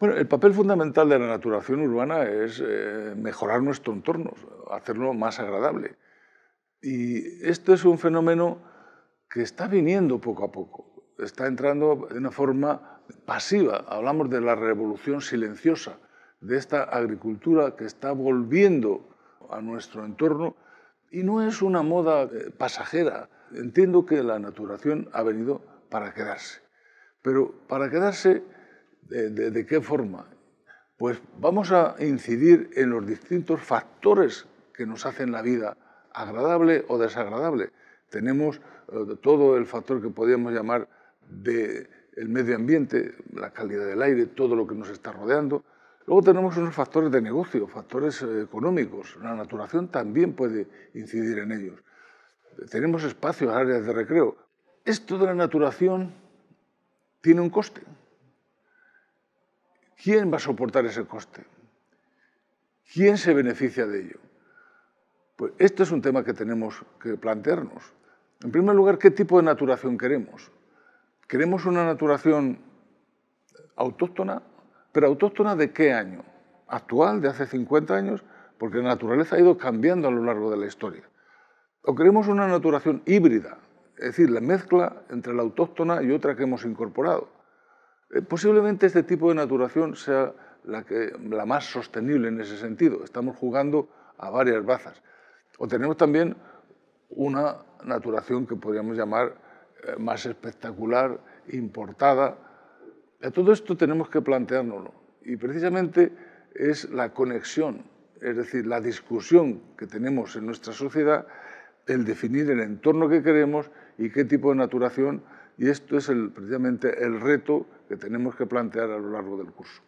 Bueno, el papel fundamental de la naturación urbana es eh, mejorar nuestro entorno, hacerlo más agradable. Y esto es un fenómeno que está viniendo poco a poco, está entrando de una forma pasiva. Hablamos de la revolución silenciosa, de esta agricultura que está volviendo a nuestro entorno y no es una moda eh, pasajera. Entiendo que la naturación ha venido para quedarse. Pero para quedarse, eh, ¿de, qué forma? Pues vamos a incidir en los distintos factores que nos hacen la vida agradable o desagradable. Tenemos eh, todo el factor que podríamos llamar del el medio ambiente, la calidad del aire, todo lo que nos está rodeando, Luego tenemos unos factores de negocio, factores eh, económicos. La naturación también puede incidir en ellos. Tenemos espacios, áreas de recreo. Esto de la naturación tiene un coste. ¿Quién va a soportar ese coste? ¿Quién se beneficia de ello? Pues este es un tema que tenemos que plantearnos. En primer lugar, ¿qué tipo de naturación queremos? ¿Queremos una naturación autóctona pero autóctona de qué año? Actual, de hace 50 años, porque la naturaleza ha ido cambiando a lo largo de la historia. O queremos una naturación híbrida, es decir, la mezcla entre la autóctona y otra que hemos incorporado. Eh, posiblemente este tipo de naturación sea la, la más sostenible en ese sentido. Estamos jugando a varias bazas. O tenemos también una naturación que podríamos llamar eh, más espectacular, importada, a eh, todo esto tenemos que planteárnoslo y precisamente es la conexión, es decir, la discusión que tenemos en nuestra sociedad, el definir el entorno que queremos y qué tipo de naturación y esto es precisamente el reto que tenemos que plantear a lo largo del curso.